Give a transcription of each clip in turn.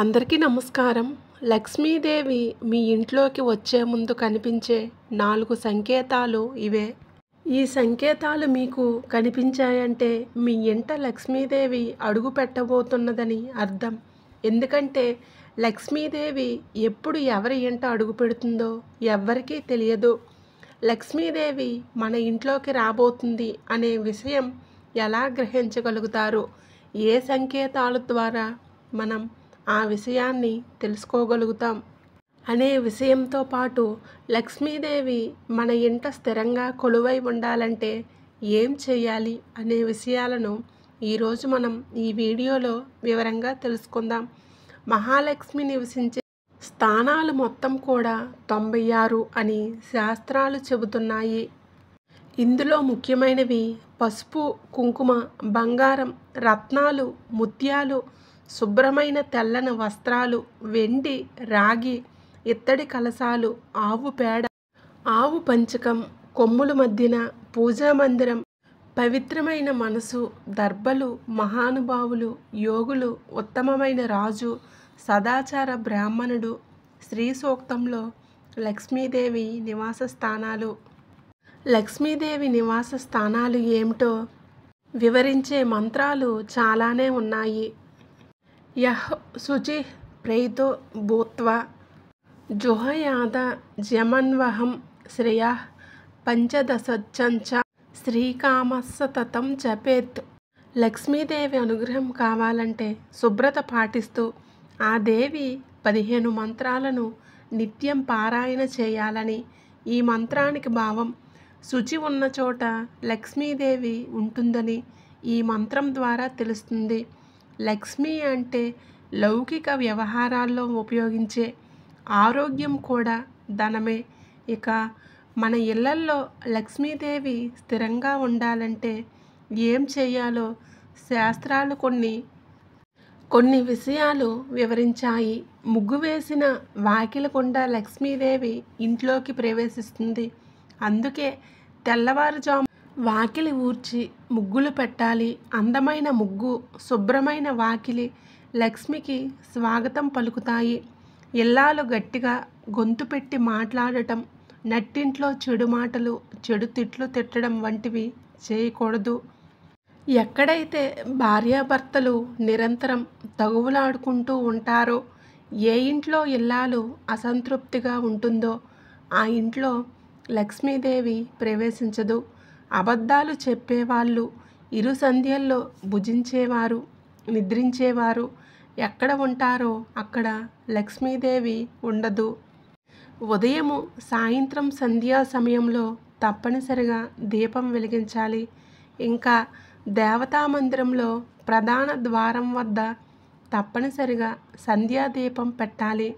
అందరికీ నమస్కారం లక్ష్మీదేవి మీ ఇంట్లోకి వచ్చే ముందు కనిపించే నాలుగు సంకేతాలు ఇవే ఈ సంకేతాలు మీకు కనిపించాయంటే మీ ఇంట లక్ష్మీదేవి అడుగు పెట్టబోతున్నదని అర్థం ఎందుకంటే లక్ష్మీదేవి ఎప్పుడు ఎవరి ఇంట అడుగు పెడుతుందో ఎవ్వరికీ తెలియదు లక్ష్మీదేవి మన ఇంట్లోకి రాబోతుంది అనే విషయం ఎలా గ్రహించగలుగుతారు ఏ సంకేతాల ద్వారా మనం ఆ విషయాన్ని తెలుసుకోగలుగుతాం అనే విషయంతో పాటు లక్ష్మీదేవి మన ఇంట స్థిరంగా కొలువై ఉండాలంటే ఏం చేయాలి అనే విషయాలను ఈరోజు మనం ఈ వీడియోలో వివరంగా తెలుసుకుందాం మహాలక్ష్మి నివసించే స్థానాలు మొత్తం కూడా తొంభై ఆరు అని శాస్త్రాలు చెబుతున్నాయి ఇందులో ముఖ్యమైనవి పసుపు కుంకుమ బంగారం రత్నాలు ముత్యాలు శుభ్రమైన తెల్లని వస్త్రాలు వెండి రాగి ఇత్తడి కలశాలు ఆవు పేడ ఆవు పంచకం కొమ్ముల మధ్యన పూజా మందిరం పవిత్రమైన మనసు దర్భలు మహానుభావులు యోగులు ఉత్తమమైన రాజు సదాచార బ్రాహ్మణుడు శ్రీ సూక్తంలో లక్ష్మీదేవి నివాస స్థానాలు లక్ష్మీదేవి నివాస స్థానాలు ఏమిటో వివరించే మంత్రాలు చాలానే ఉన్నాయి యహ్ శుచి ప్రేతో భూత్వా జుహయాద జమన్వహం శ్రేయ పంచదశంచ శ్రీకామస్సతతం జపేత్ లక్ష్మీదేవి అనుగ్రహం కావాలంటే శుభ్రత పాటిస్తూ ఆ దేవి పదిహేను మంత్రాలను నిత్యం పారాయణ చేయాలని ఈ మంత్రానికి భావం శుచి ఉన్న చోట లక్ష్మీదేవి ఉంటుందని ఈ మంత్రం ద్వారా తెలుస్తుంది లక్ష్మి అంటే లౌకిక వ్యవహారాల్లో ఉపయోగించే ఆరోగ్యం కూడా ధనమే ఇక మన ఇళ్లల్లో లక్ష్మీదేవి స్థిరంగా ఉండాలంటే ఏం చేయాలో శాస్త్రాలు కొన్ని కొన్ని విషయాలు వివరించాయి ముగ్గు వేసిన వాకిలకుండా లక్ష్మీదేవి ఇంట్లోకి ప్రవేశిస్తుంది అందుకే తెల్లవారుజాము వాకిలి ఊర్చి ముగ్గులు పెట్టాలి అందమైన ముగ్గు శుభ్రమైన వాకిలి లక్ష్మికి స్వాగతం పలుకుతాయి ఇల్లాలు గట్టిగా గొంతు పెట్టి మాట్లాడటం నట్టింట్లో చెడు మాటలు చెడు తిట్లు తిట్టడం వంటివి చేయకూడదు ఎక్కడైతే భార్యాభర్తలు నిరంతరం తగువులాడుకుంటూ ఉంటారో ఏ ఇంట్లో ఇల్లాలు అసంతృప్తిగా ఉంటుందో ఆ ఇంట్లో లక్ష్మీదేవి ప్రవేశించదు అబద్ధాలు చెప్పేవాళ్ళు ఇరు సంధ్యల్లో భుజించేవారు నిద్రించేవారు ఎక్కడ ఉంటారో అక్కడ లక్ష్మీదేవి ఉండదు ఉదయము సాయంత్రం సంధ్యా సమయంలో తప్పనిసరిగా దీపం వెలిగించాలి ఇంకా దేవతా మందిరంలో ప్రధాన ద్వారం వద్ద తప్పనిసరిగా సంధ్యా దీపం పెట్టాలి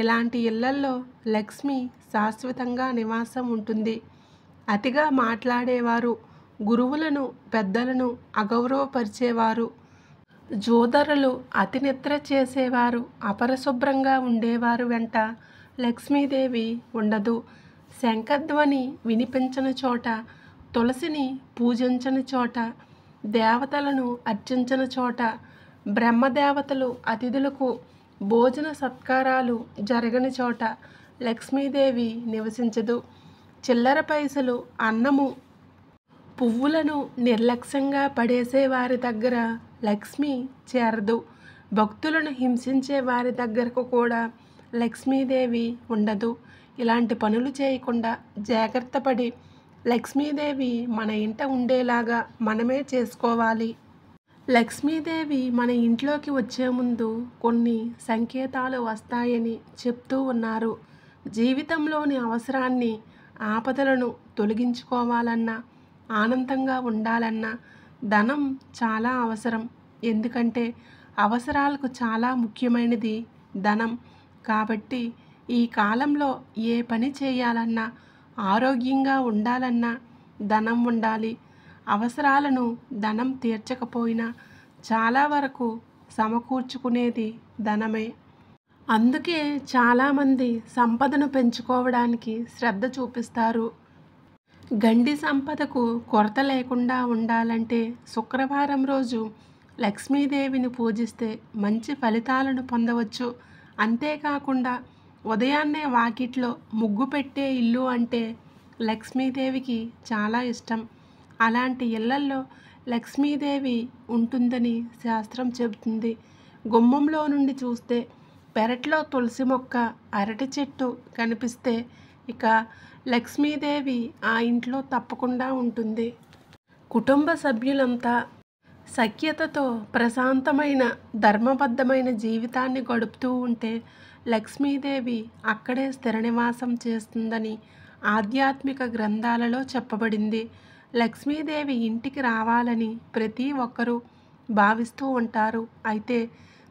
ఇలాంటి ఇళ్లల్లో లక్ష్మి శాశ్వతంగా నివాసం ఉంటుంది అతిగా మాట్లాడేవారు గురువులను పెద్దలను అగౌరవపరిచేవారు జోదరులు అతి నిద్ర చేసేవారు అపరిశుభ్రంగా ఉండేవారు వెంట లక్ష్మీదేవి ఉండదు శంఖధ్వని వినిపించని చోట తులసిని పూజించని చోట దేవతలను అర్చించని చోట బ్రహ్మదేవతలు అతిథులకు భోజన సత్కారాలు జరగని చోట లక్ష్మీదేవి నివసించదు చిల్లర పైసలు అన్నము పువ్వులను నిర్లక్ష్యంగా పడేసే వారి దగ్గర లక్ష్మి చేరదు భక్తులను హింసించే వారి దగ్గరకు కూడా లక్ష్మీదేవి ఉండదు ఇలాంటి పనులు చేయకుండా జాగ్రత్త పడి లక్ష్మీదేవి మన ఇంట ఉండేలాగా మనమే చేసుకోవాలి లక్ష్మీదేవి మన ఇంట్లోకి వచ్చే ముందు కొన్ని సంకేతాలు వస్తాయని చెప్తూ ఉన్నారు జీవితంలోని అవసరాన్ని ఆపదలను తొలగించుకోవాలన్నా ఆనందంగా ఉండాలన్నా ధనం చాలా అవసరం ఎందుకంటే అవసరాలకు చాలా ముఖ్యమైనది ధనం కాబట్టి ఈ కాలంలో ఏ పని చేయాలన్నా ఆరోగ్యంగా ఉండాలన్నా ధనం ఉండాలి అవసరాలను ధనం తీర్చకపోయినా చాలా వరకు సమకూర్చుకునేది ధనమే అందుకే చాలామంది సంపదను పెంచుకోవడానికి శ్రద్ధ చూపిస్తారు గండి సంపదకు కొరత లేకుండా ఉండాలంటే శుక్రవారం రోజు లక్ష్మీదేవిని పూజిస్తే మంచి ఫలితాలను పొందవచ్చు అంతేకాకుండా ఉదయాన్నే వాకిట్లో ముగ్గు పెట్టే ఇల్లు అంటే లక్ష్మీదేవికి చాలా ఇష్టం అలాంటి ఇళ్లల్లో లక్ష్మీదేవి ఉంటుందని శాస్త్రం చెబుతుంది గుమ్మంలో నుండి చూస్తే పెరట్లో తులసి మొక్క అరటి చెట్టు కనిపిస్తే ఇక లక్ష్మీదేవి ఆ ఇంట్లో తప్పకుండా ఉంటుంది కుటుంబ సభ్యులంతా సఖ్యతతో ప్రశాంతమైన ధర్మబద్ధమైన జీవితాన్ని గడుపుతూ ఉంటే లక్ష్మీదేవి అక్కడే స్థిర నివాసం చేస్తుందని ఆధ్యాత్మిక గ్రంథాలలో చెప్పబడింది లక్ష్మీదేవి ఇంటికి రావాలని ప్రతి ఒక్కరూ భావిస్తూ ఉంటారు అయితే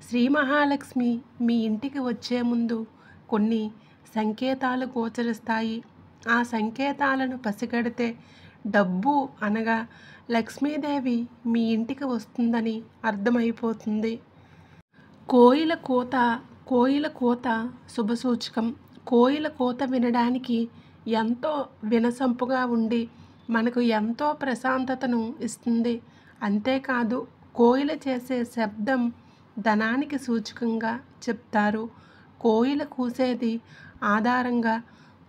శ్రీ మహాలక్ష్మి మీ ఇంటికి వచ్చే ముందు కొన్ని సంకేతాలు గోచరిస్తాయి ఆ సంకేతాలను పసిగడితే డబ్బు అనగా లక్ష్మీదేవి మీ ఇంటికి వస్తుందని అర్థమైపోతుంది కోయిల కోత కోయిల కోత శుభసూచకం కోయిల కోత వినడానికి ఎంతో వినసంపుగా ఉండి మనకు ఎంతో ప్రశాంతతను ఇస్తుంది అంతేకాదు కోయిల చేసే శబ్దం ధనానికి సూచకంగా చెప్తారు కోయిల కూసేది ఆధారంగా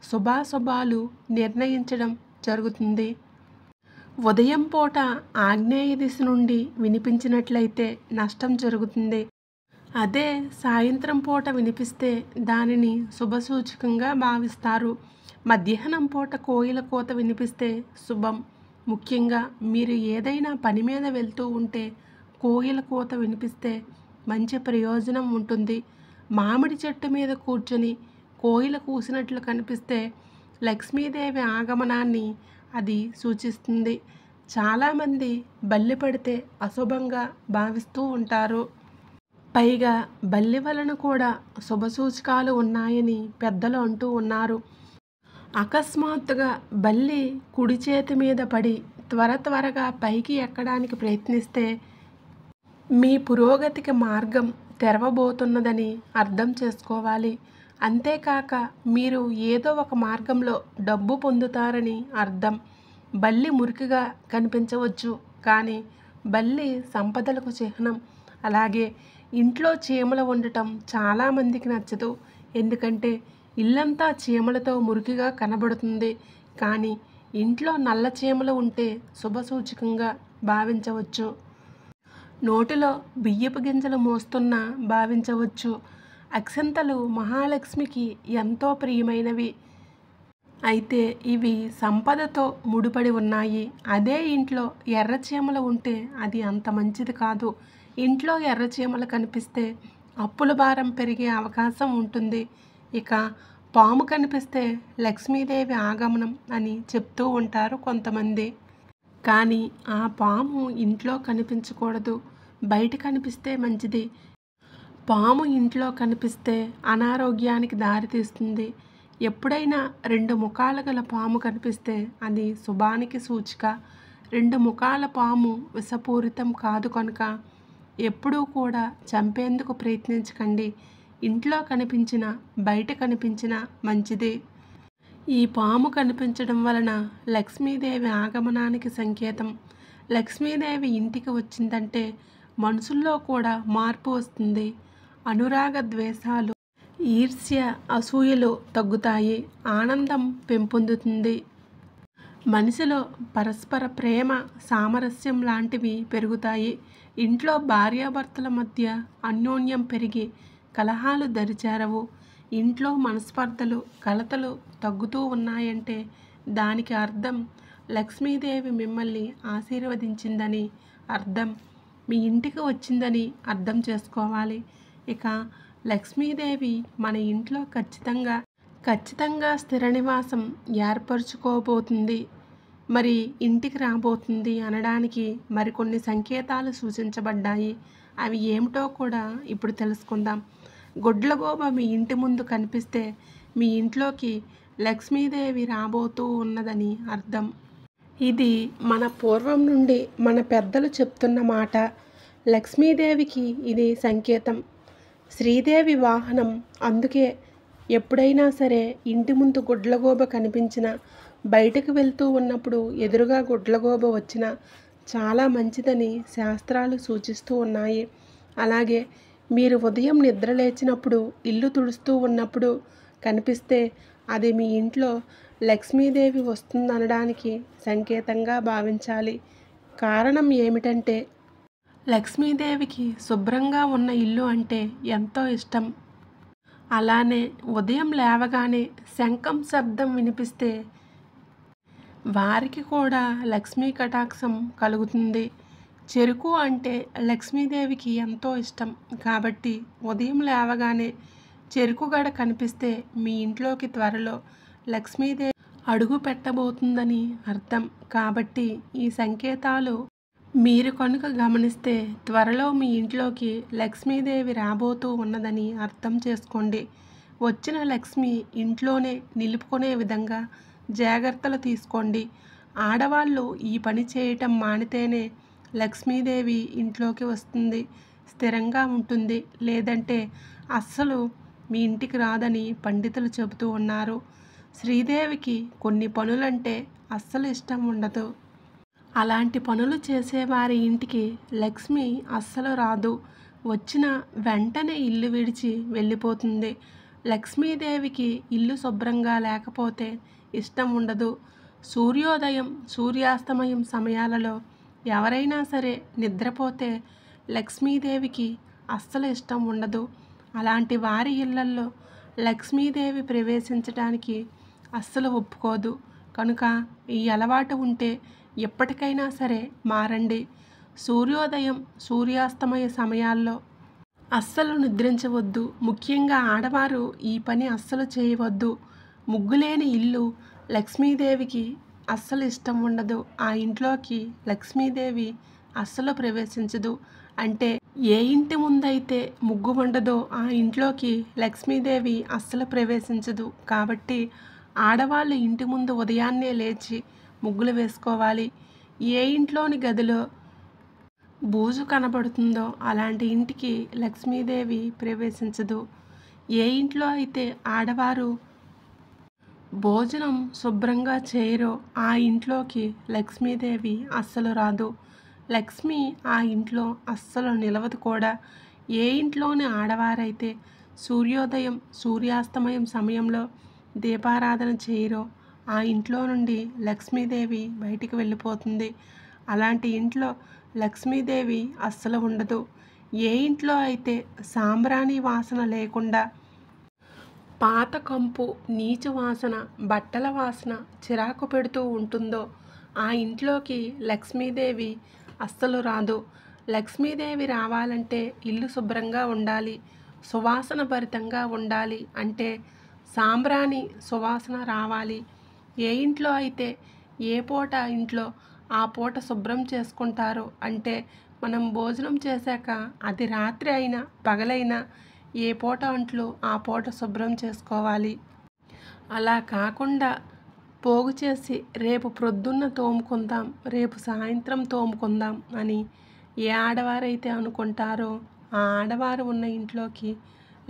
శుభాశుభాలు నిర్ణయించడం జరుగుతుంది ఉదయం పూట ఆగ్నేయ దిశ నుండి వినిపించినట్లయితే నష్టం జరుగుతుంది అదే సాయంత్రం పూట వినిపిస్తే దానిని శుభ సూచకంగా భావిస్తారు మధ్యాహ్నం పూట కోయిల కోత వినిపిస్తే శుభం ముఖ్యంగా మీరు ఏదైనా పని మీద వెళ్తూ ఉంటే కోయిల కోత వినిపిస్తే మంచి ప్రయోజనం ఉంటుంది మామిడి చెట్టు మీద కూర్చొని కోయిల కూసినట్లు కనిపిస్తే లక్ష్మీదేవి ఆగమనాన్ని అది సూచిస్తుంది చాలామంది బల్లి పడితే అశుభంగా భావిస్తూ ఉంటారు పైగా బల్లి వలన కూడా సూచకాలు ఉన్నాయని పెద్దలు అంటూ ఉన్నారు అకస్మాత్తుగా బల్లి కుడి చేతి మీద పడి త్వర త్వరగా పైకి ఎక్కడానికి ప్రయత్నిస్తే మీ పురోగతికి మార్గం తెరవబోతున్నదని అర్థం చేసుకోవాలి అంతేకాక మీరు ఏదో ఒక మార్గంలో డబ్బు పొందుతారని అర్థం బల్లి మురికిగా కనిపించవచ్చు కానీ బల్లి సంపదలకు చిహ్నం అలాగే ఇంట్లో చీమలు ఉండటం చాలామందికి నచ్చదు ఎందుకంటే ఇల్లంతా చీమలతో మురికిగా కనబడుతుంది కానీ ఇంట్లో నల్ల చీమలు ఉంటే శుభసూచకంగా భావించవచ్చు నోటిలో బియ్యపు గింజలు మోస్తున్నా భావించవచ్చు అక్షంతలు మహాలక్ష్మికి ఎంతో ప్రియమైనవి అయితే ఇవి సంపదతో ముడిపడి ఉన్నాయి అదే ఇంట్లో ఎర్రచీమలు ఉంటే అది అంత మంచిది కాదు ఇంట్లో ఎర్రచీమలు కనిపిస్తే అప్పుల భారం పెరిగే అవకాశం ఉంటుంది ఇక పాము కనిపిస్తే లక్ష్మీదేవి ఆగమనం అని చెప్తూ ఉంటారు కొంతమంది కానీ ఆ పాము ఇంట్లో కనిపించకూడదు బయట కనిపిస్తే మంచిది పాము ఇంట్లో కనిపిస్తే అనారోగ్యానికి దారితీస్తుంది ఎప్పుడైనా రెండు ముఖాలు గల పాము కనిపిస్తే అది శుభానికి సూచిక రెండు ముఖాల పాము విషపూరితం కాదు కనుక ఎప్పుడూ కూడా చంపేందుకు ప్రయత్నించకండి ఇంట్లో కనిపించిన బయట కనిపించిన మంచిది ఈ పాము కనిపించడం వలన లక్ష్మీదేవి ఆగమనానికి సంకేతం లక్ష్మీదేవి ఇంటికి వచ్చిందంటే మనసుల్లో కూడా మార్పు వస్తుంది అనురాగ ద్వేషాలు ఈర్ష్య అసూయలు తగ్గుతాయి ఆనందం పెంపొందుతుంది మనిషిలో పరస్పర ప్రేమ సామరస్యం లాంటివి పెరుగుతాయి ఇంట్లో భార్యాభర్తల మధ్య అన్యోన్యం పెరిగి కలహాలు దరిచేరవు ఇంట్లో మనస్పర్ధలు కలతలు తగ్గుతూ ఉన్నాయంటే దానికి అర్థం లక్ష్మీదేవి మిమ్మల్ని ఆశీర్వదించిందని అర్థం మీ ఇంటికి వచ్చిందని అర్థం చేసుకోవాలి ఇక లక్ష్మీదేవి మన ఇంట్లో ఖచ్చితంగా ఖచ్చితంగా స్థిర నివాసం ఏర్పరచుకోబోతుంది మరి ఇంటికి రాబోతుంది అనడానికి మరికొన్ని సంకేతాలు సూచించబడ్డాయి అవి ఏమిటో కూడా ఇప్పుడు తెలుసుకుందాం గుడ్లగోబ మీ ఇంటి ముందు కనిపిస్తే మీ ఇంట్లోకి లక్ష్మీదేవి రాబోతూ ఉన్నదని అర్థం ఇది మన పూర్వం నుండి మన పెద్దలు చెప్తున్న మాట లక్ష్మీదేవికి ఇది సంకేతం శ్రీదేవి వాహనం అందుకే ఎప్పుడైనా సరే ఇంటి ముందు గుడ్లగోబ కనిపించిన బయటకు వెళ్తూ ఉన్నప్పుడు ఎదురుగా గుడ్లగోబ వచ్చిన చాలా మంచిదని శాస్త్రాలు సూచిస్తూ ఉన్నాయి అలాగే మీరు ఉదయం నిద్ర లేచినప్పుడు ఇల్లు తుడుస్తూ ఉన్నప్పుడు కనిపిస్తే అది మీ ఇంట్లో లక్ష్మీదేవి వస్తుందనడానికి సంకేతంగా భావించాలి కారణం ఏమిటంటే లక్ష్మీదేవికి శుభ్రంగా ఉన్న ఇల్లు అంటే ఎంతో ఇష్టం అలానే ఉదయం లేవగానే శంఖం శబ్దం వినిపిస్తే వారికి కూడా లక్ష్మీ కటాక్షం కలుగుతుంది చెరుకు అంటే లక్ష్మీదేవికి ఎంతో ఇష్టం కాబట్టి ఉదయం లేవగానే చెరుకు గడ కనిపిస్తే మీ ఇంట్లోకి త్వరలో లక్ష్మీదేవి అడుగు పెట్టబోతుందని అర్థం కాబట్టి ఈ సంకేతాలు మీరు కనుక గమనిస్తే త్వరలో మీ ఇంట్లోకి లక్ష్మీదేవి రాబోతూ ఉన్నదని అర్థం చేసుకోండి వచ్చిన లక్ష్మి ఇంట్లోనే నిలుపుకునే విధంగా జాగ్రత్తలు తీసుకోండి ఆడవాళ్ళు ఈ పని చేయటం మానితేనే లక్ష్మీదేవి ఇంట్లోకి వస్తుంది స్థిరంగా ఉంటుంది లేదంటే అస్సలు మీ ఇంటికి రాదని పండితులు చెబుతూ ఉన్నారు శ్రీదేవికి కొన్ని పనులంటే అస్సలు ఇష్టం ఉండదు అలాంటి పనులు చేసేవారి ఇంటికి లక్ష్మి అస్సలు రాదు వచ్చిన వెంటనే ఇల్లు విడిచి వెళ్ళిపోతుంది లక్ష్మీదేవికి ఇల్లు శుభ్రంగా లేకపోతే ఇష్టం ఉండదు సూర్యోదయం సూర్యాస్తమయం సమయాలలో ఎవరైనా సరే నిద్రపోతే లక్ష్మీదేవికి అస్సలు ఇష్టం ఉండదు అలాంటి వారి ఇళ్లల్లో లక్ష్మీదేవి ప్రవేశించడానికి అస్సలు ఒప్పుకోదు కనుక ఈ అలవాటు ఉంటే ఎప్పటికైనా సరే మారండి సూర్యోదయం సూర్యాస్తమయ సమయాల్లో అస్సలు నిద్రించవద్దు ముఖ్యంగా ఆడవారు ఈ పని అస్సలు చేయవద్దు ముగ్గులేని ఇల్లు లక్ష్మీదేవికి అస్సలు ఇష్టం ఉండదు ఆ ఇంట్లోకి లక్ష్మీదేవి అస్సలు ప్రవేశించదు అంటే ఏ ఇంటి ముందైతే ముగ్గు ఉండదో ఆ ఇంట్లోకి లక్ష్మీదేవి అస్సలు ప్రవేశించదు కాబట్టి ఆడవాళ్ళు ఇంటి ముందు ఉదయాన్నే లేచి ముగ్గులు వేసుకోవాలి ఏ ఇంట్లోని గదిలో బూజు కనబడుతుందో అలాంటి ఇంటికి లక్ష్మీదేవి ప్రవేశించదు ఏ ఇంట్లో అయితే ఆడవారు భోజనం శుభ్రంగా చేయరో ఆ ఇంట్లోకి లక్ష్మీదేవి అస్సలు రాదు లక్ష్మి ఆ ఇంట్లో అస్సలు నిలవదు కూడా ఏ ఇంట్లోని ఆడవారైతే సూర్యోదయం సూర్యాస్తమయం సమయంలో దీపారాధన చేయరో ఆ ఇంట్లో నుండి లక్ష్మీదేవి బయటికి వెళ్ళిపోతుంది అలాంటి ఇంట్లో లక్ష్మీదేవి అస్సలు ఉండదు ఏ ఇంట్లో అయితే సాంబ్రాణి వాసన లేకుండా పాత కంపు నీచు వాసన బట్టల వాసన చిరాకు పెడుతూ ఉంటుందో ఆ ఇంట్లోకి లక్ష్మీదేవి అస్సలు రాదు లక్ష్మీదేవి రావాలంటే ఇల్లు శుభ్రంగా ఉండాలి సువాసన భరితంగా ఉండాలి అంటే సాంబ్రాణి సువాసన రావాలి ఏ ఇంట్లో అయితే ఏ పూట ఇంట్లో ఆ పూట శుభ్రం చేసుకుంటారు అంటే మనం భోజనం చేశాక అది రాత్రి అయినా పగలైనా ఏ పూట అంట్లో ఆ పూట శుభ్రం చేసుకోవాలి అలా కాకుండా పోగు చేసి రేపు ప్రొద్దున్న తోముకుందాం రేపు సాయంత్రం తోముకుందాం అని ఏ ఆడవారైతే అనుకుంటారో ఆ ఆడవారు ఉన్న ఇంట్లోకి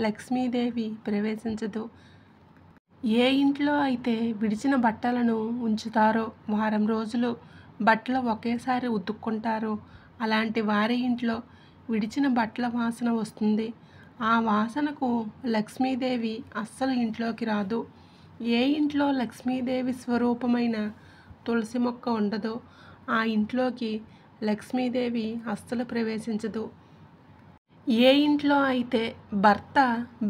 లక్ష్మీదేవి ప్రవేశించదు ఏ ఇంట్లో అయితే విడిచిన బట్టలను ఉంచుతారో వారం రోజులు బట్టలు ఒకేసారి ఉతుక్కుంటారో అలాంటి వారి ఇంట్లో విడిచిన బట్టల వాసన వస్తుంది ఆ వాసనకు లక్ష్మీదేవి అస్సలు ఇంట్లోకి రాదు ఏ ఇంట్లో లక్ష్మీదేవి స్వరూపమైన తులసి మొక్క ఉండదో ఆ ఇంట్లోకి లక్ష్మీదేవి అస్సలు ప్రవేశించదు ఏ ఇంట్లో అయితే భర్త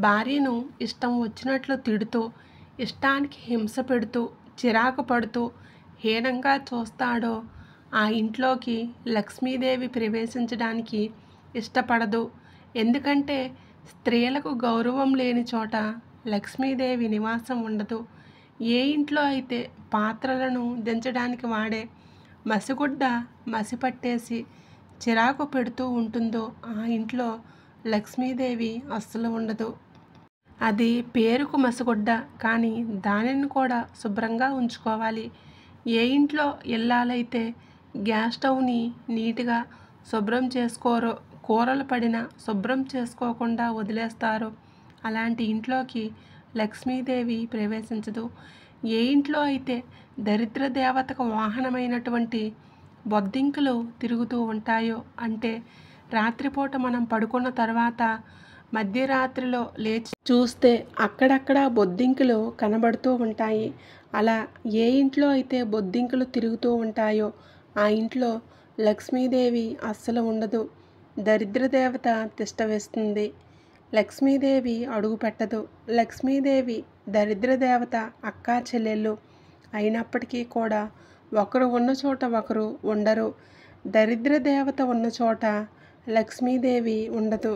భార్యను ఇష్టం వచ్చినట్లు తిడుతూ ఇష్టానికి హింస పెడుతూ చిరాకు పడుతూ హీనంగా చూస్తాడో ఆ ఇంట్లోకి లక్ష్మీదేవి ప్రవేశించడానికి ఇష్టపడదు ఎందుకంటే స్త్రీలకు గౌరవం లేని చోట లక్ష్మీదేవి నివాసం ఉండదు ఏ ఇంట్లో అయితే పాత్రలను దించడానికి వాడే మసిగుడ్డ మసిపట్టేసి చిరాకు పెడుతూ ఉంటుందో ఆ ఇంట్లో లక్ష్మీదేవి అస్సలు ఉండదు అది పేరుకు మసిగుడ్డ కానీ దానిని కూడా శుభ్రంగా ఉంచుకోవాలి ఏ ఇంట్లో ఇల్లాలైతే గ్యాస్ స్టవ్ని నీట్గా శుభ్రం చేసుకోరో కూరలు పడినా శుభ్రం చేసుకోకుండా వదిలేస్తారు అలాంటి ఇంట్లోకి లక్ష్మీదేవి ప్రవేశించదు ఏ ఇంట్లో అయితే దరిద్ర దేవతకు వాహనమైనటువంటి బొద్దింకలు తిరుగుతూ ఉంటాయో అంటే రాత్రిపూట మనం పడుకున్న తర్వాత మధ్యరాత్రిలో లేచి చూస్తే అక్కడక్కడ బొద్దింకలు కనబడుతూ ఉంటాయి అలా ఏ ఇంట్లో అయితే బొద్దింకలు తిరుగుతూ ఉంటాయో ఆ ఇంట్లో లక్ష్మీదేవి అస్సలు ఉండదు దరిద్ర దేవత తిష్ట వేస్తుంది లక్ష్మీదేవి అడుగు పెట్టదు లక్ష్మీదేవి దరిద్ర దేవత అక్కా చెల్లెళ్ళు అయినప్పటికీ కూడా ఒకరు ఉన్న చోట ఒకరు ఉండరు దరిద్ర దేవత ఉన్న చోట లక్ష్మీదేవి ఉండదు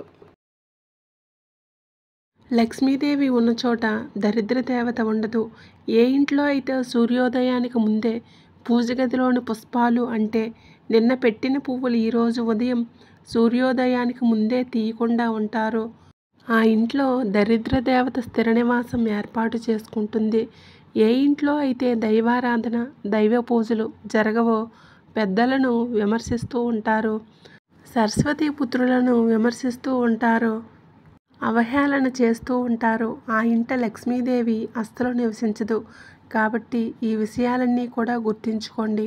లక్ష్మీదేవి ఉన్న చోట దరిద్ర దేవత ఉండదు ఏ ఇంట్లో అయితే సూర్యోదయానికి ముందే పూజ గదిలోని పుష్పాలు అంటే నిన్న పెట్టిన పువ్వులు ఈరోజు ఉదయం సూర్యోదయానికి ముందే తీయకుండా ఉంటారు ఆ ఇంట్లో దరిద్ర దేవత స్థిర నివాసం ఏర్పాటు చేసుకుంటుంది ఏ ఇంట్లో అయితే దైవారాధన దైవ పూజలు జరగవో పెద్దలను విమర్శిస్తూ ఉంటారు సరస్వతీ పుత్రులను విమర్శిస్తూ ఉంటారు అవహేళన చేస్తూ ఉంటారు ఆ ఇంట లక్ష్మీదేవి అస్సలు నివసించదు కాబట్టి ఈ విషయాలన్నీ కూడా గుర్తుంచుకోండి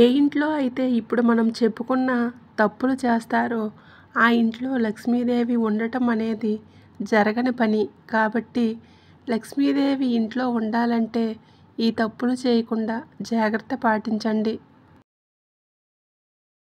ఏ ఇంట్లో అయితే ఇప్పుడు మనం చెప్పుకున్న తప్పులు చేస్తారో ఆ ఇంట్లో లక్ష్మీదేవి ఉండటం అనేది జరగని పని కాబట్టి లక్ష్మీదేవి ఇంట్లో ఉండాలంటే ఈ తప్పులు చేయకుండా జాగ్రత్త పాటించండి